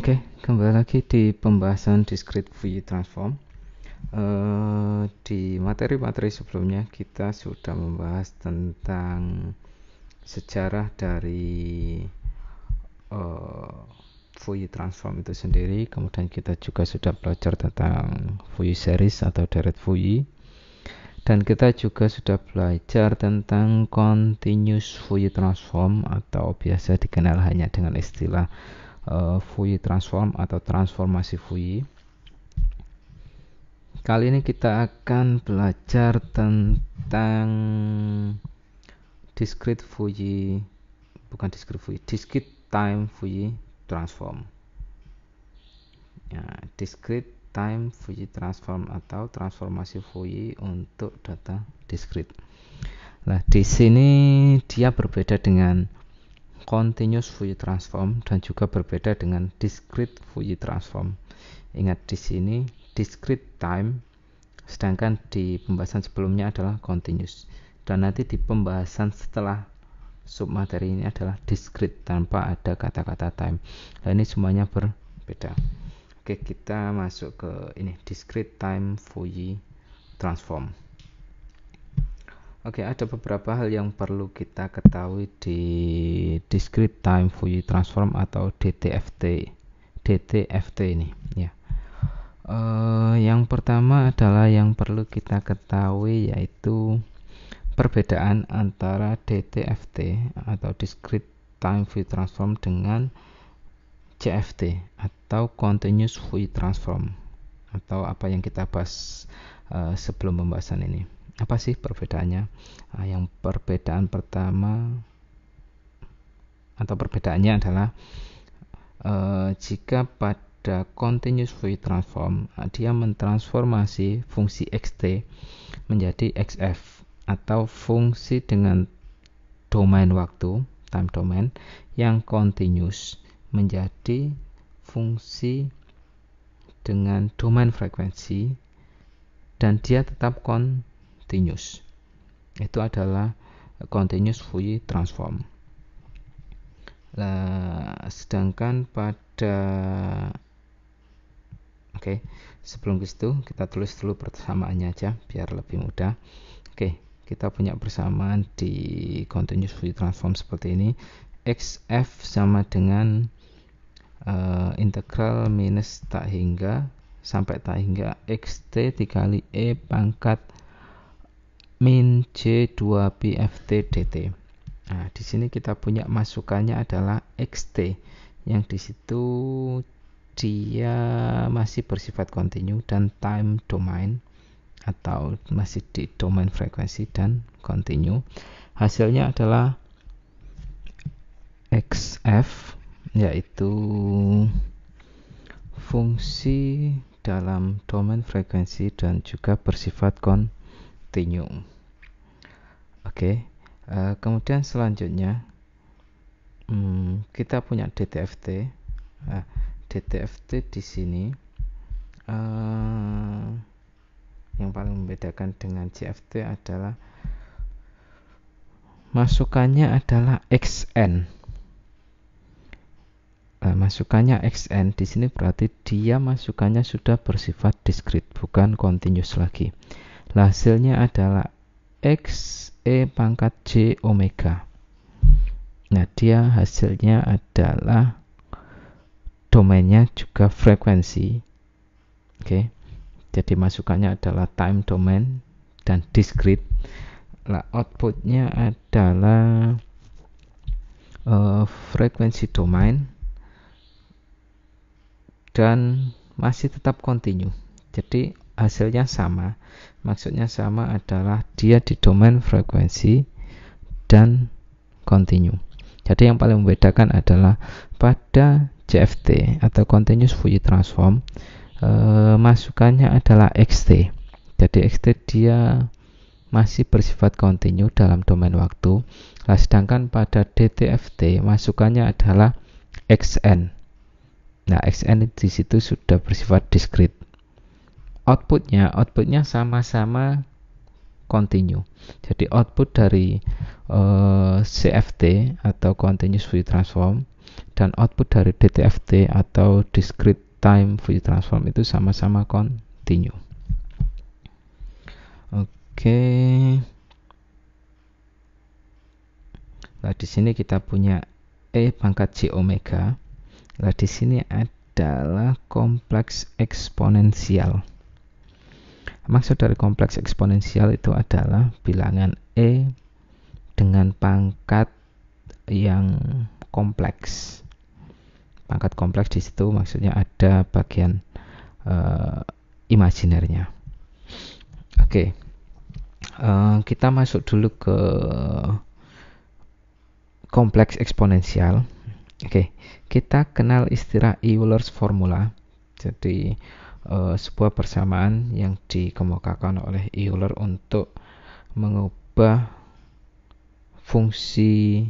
Oke, okay, kembali lagi di pembahasan discrete Fourier transform. Uh, di materi-materi sebelumnya kita sudah membahas tentang sejarah dari uh, eh, Fourier transform itu sendiri. Kemudian kita juga sudah belajar tentang Fourier series atau deret Fourier. Dan kita juga sudah belajar tentang continuous Fourier transform atau biasa dikenal hanya dengan istilah uh, eh, Fourier Transform atau transformasi Fourier. Kali ini kita akan belajar tentang discrete Fourier, bukan discrete Fourier, discrete time Fourier transform. Ya, discrete time Fourier transform atau transformasi Fourier untuk data diskrit. Nah, di sini dia berbeda dengan continuous Fourier transform dan juga berbeda dengan discrete Fourier transform. Ingat di sini discrete time sedangkan di pembahasan sebelumnya adalah continuous dan nanti di pembahasan setelah sub materi ini adalah discrete tanpa ada kata-kata time. Nah, ini semuanya berbeda. Oke, kita masuk ke ini discrete time Fourier transform. Oke, okay, ada beberapa hal yang perlu kita ketahui di discrete time Fourier transform atau DTFT. DTFT ini, ya. Uh, yang pertama adalah yang perlu kita ketahui yaitu perbedaan antara DTFT atau discrete time Fourier transform dengan CFT atau continuous Fourier transform atau apa yang kita bahas uh, sebelum pembahasan ini apa sih perbedaannya Nah, yang perbedaan pertama atau perbedaannya adalah eh, jika pada continuous Fourier transform ah, dia mentransformasi fungsi xt menjadi xf atau fungsi dengan domain waktu time domain yang continuous menjadi fungsi dengan domain frekuensi dan dia tetap kon continuous. Itu adalah continuous Fourier transform. Nah, sedangkan pada Oke, okay, sebelum ke situ kita tulis dulu persamaannya aja biar lebih mudah. Oke, okay, kita punya persamaan di continuous Fourier transform seperti ini. XF sama dengan uh, integral minus tak hingga sampai tak hingga xt dikali e pangkat min j 2 dt. Nah, di sini kita punya masukannya adalah XT yang di situ dia masih bersifat kontinu dan time domain atau masih di domain frekuensi dan kontinu. Hasilnya adalah XF yaitu fungsi dalam domain frekuensi dan juga bersifat kontinu actinium. Oke, okay. uh, eh, kemudian selanjutnya hmm, kita punya DTFT. Nah, DTFT di sini uh, yang paling membedakan dengan CFT adalah masukannya adalah XN. Nah, masukannya XN di sini berarti dia masukannya sudah bersifat diskrit bukan continuous lagi hasilnya adalah X E pangkat J omega. Nah, dia hasilnya adalah domainnya juga frekuensi. Oke. Okay. Jadi masukannya adalah time domain dan discrete. Nah, outputnya adalah uh, frekuensi domain dan masih tetap continue. Jadi hasilnya sama. Maksudnya sama adalah dia di domain frekuensi dan continue. Jadi yang paling membedakan adalah pada CFT atau continuous Fourier transform eh, masukannya adalah XT. Jadi XT dia masih bersifat kontinu dalam domain waktu. Nah, sedangkan pada DTFT masukannya adalah XN. Nah, XN di situ sudah bersifat discrete outputnya outputnya sama-sama continue jadi output dari uh, eh, CFT atau continuous Fourier transform dan output dari DTFT atau discrete time Fourier transform itu sama-sama continue oke okay. nah di sini kita punya E pangkat J omega nah di sini adalah kompleks eksponensial Maksud dari kompleks eksponensial itu adalah bilangan E dengan pangkat yang kompleks. Pangkat kompleks di situ maksudnya ada bagian uh, imajinernya. Oke, okay. uh, eh, kita masuk dulu ke kompleks eksponensial. Oke, okay. kita kenal istilah Euler's formula. Jadi, uh, sebuah persamaan yang dikemukakan oleh Euler untuk mengubah fungsi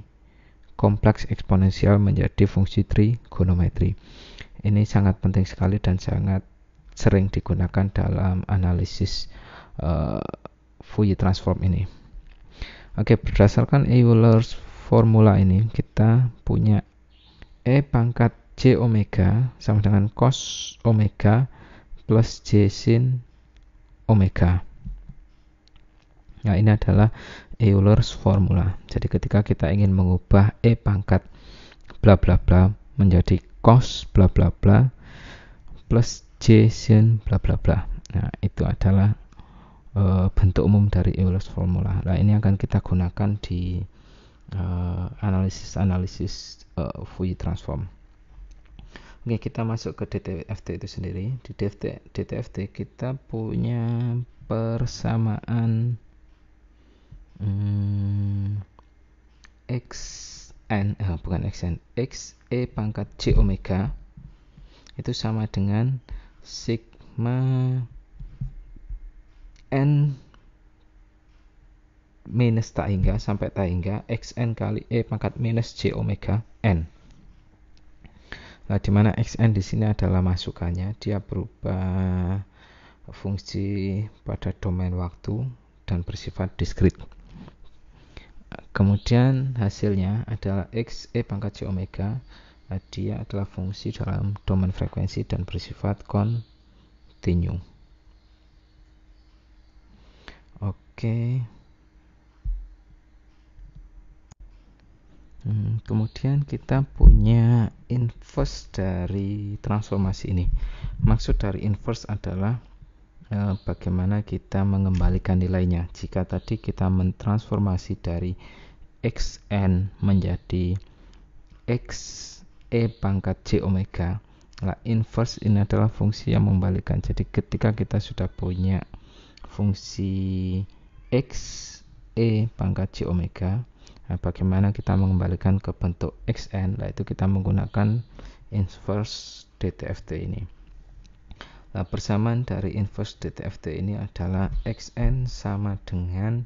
kompleks eksponensial menjadi fungsi trigonometri. Ini sangat penting sekali dan sangat sering digunakan dalam analisis uh, Fourier transform ini. Oke, berdasarkan Euler's formula ini kita punya E pangkat J omega sama dengan cos omega plus J sin omega. Nah, ini adalah Euler's formula. Jadi ketika kita ingin mengubah E pangkat bla bla bla menjadi cos bla bla bla plus J sin bla bla bla. Nah, itu adalah e, bentuk umum dari Euler's formula. Nah, ini akan kita gunakan di e, analisis-analisis e, Fourier transform. Oke, kita masuk ke DTFT itu sendiri. Di DTFT, DTFT kita punya persamaan hmm, x eh, bukan xn xe pangkat j omega itu sama dengan sigma n minus tak hingga sampai tak hingga xn kali e pangkat minus j omega n Nah, di mana xn di sini adalah masukannya, dia berubah fungsi pada domain waktu dan bersifat diskrit. Kemudian hasilnya adalah x e pangkat j omega. Nah, dia adalah fungsi dalam domain frekuensi dan bersifat continue. Oke. Okay. Hmm, kemudian kita punya inverse dari transformasi ini. Maksud dari inverse adalah eh, bagaimana kita mengembalikan nilainya. Jika tadi kita mentransformasi dari xn menjadi x e pangkat j omega, nah inverse ini adalah fungsi yang membalikkan. Jadi ketika kita sudah punya fungsi x e pangkat j omega, Nah, bagaimana kita mengembalikan ke bentuk xn? Yaitu kita menggunakan inverse DTFT ini. Nah, persamaan dari inverse DTFT ini adalah xn sama dengan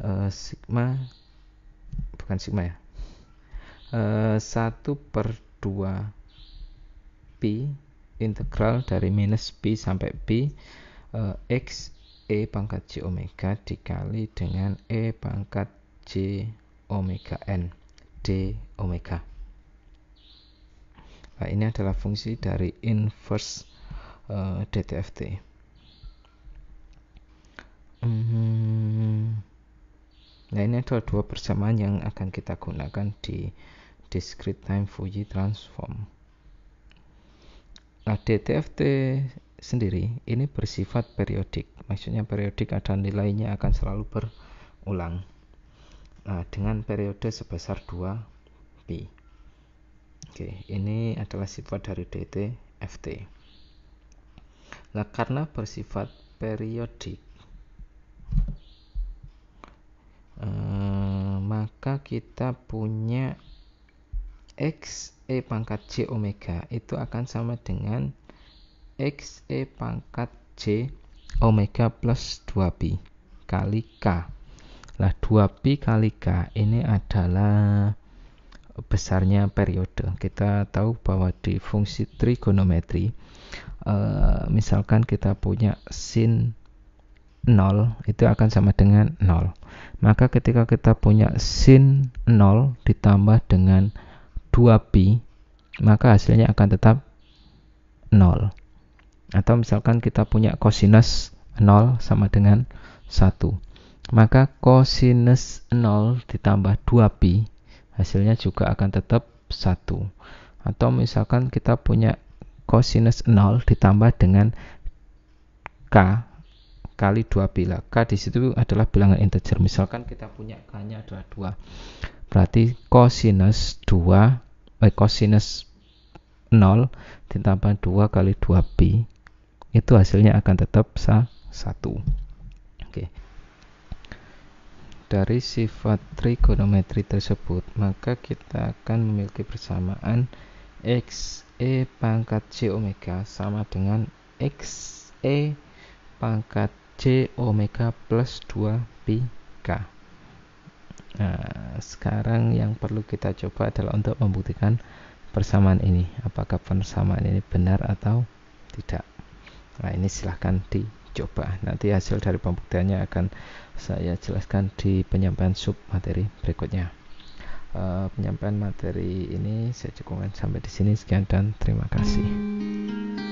uh, sigma bukan sigma ya. Uh, eh, 1 per 2 pi integral dari minus pi sampai pi uh, x e pangkat j omega dikali dengan e pangkat j omega n d omega. Nah, ini adalah fungsi dari inverse uh, DTFT. Hmm. Nah, ini adalah dua persamaan yang akan kita gunakan di discrete time Fourier transform. Nah, DTFT sendiri ini bersifat periodik. Maksudnya periodik ada nilainya akan selalu berulang. Ah, dengan periode sebesar 2 pi. Oke, ini adalah sifat dari DT FT. Nah, karena bersifat periodik, eh, maka kita punya x e pangkat j omega itu akan sama dengan x e pangkat j omega plus 2 pi kali k lah 2pi kali K ini adalah besarnya periode. Kita tahu bahwa di fungsi trigonometri e, misalkan kita punya sin 0 itu akan sama dengan 0. Maka ketika kita punya sin 0 ditambah dengan 2pi maka hasilnya akan tetap 0. Atau misalkan kita punya kosinus 0 sama dengan 1 maka cosinus 0 ditambah 2pi hasilnya juga akan tetap 1 atau misalkan kita punya cosinus 0 ditambah dengan k kali 2 pi lah. K di situ adalah bilangan integer. Misalkan kita punya K-nya adalah 2. Berarti cosinus 2 eh cosinus 0 ditambah 2 kali 2 pi itu hasilnya akan tetap 1. Oke. Okay dari sifat trigonometri tersebut, maka kita akan memiliki persamaan x e pangkat c omega sama dengan x e pangkat c omega plus 2 pi k. Nah, sekarang yang perlu kita coba adalah untuk membuktikan persamaan ini, apakah persamaan ini benar atau tidak. Nah, ini silahkan di dicoba. Nanti hasil dari pembuktiannya akan saya jelaskan di penyampaian sub materi berikutnya. Uh, penyampaian materi ini saya cukupkan sampai di sini sekian dan terima kasih.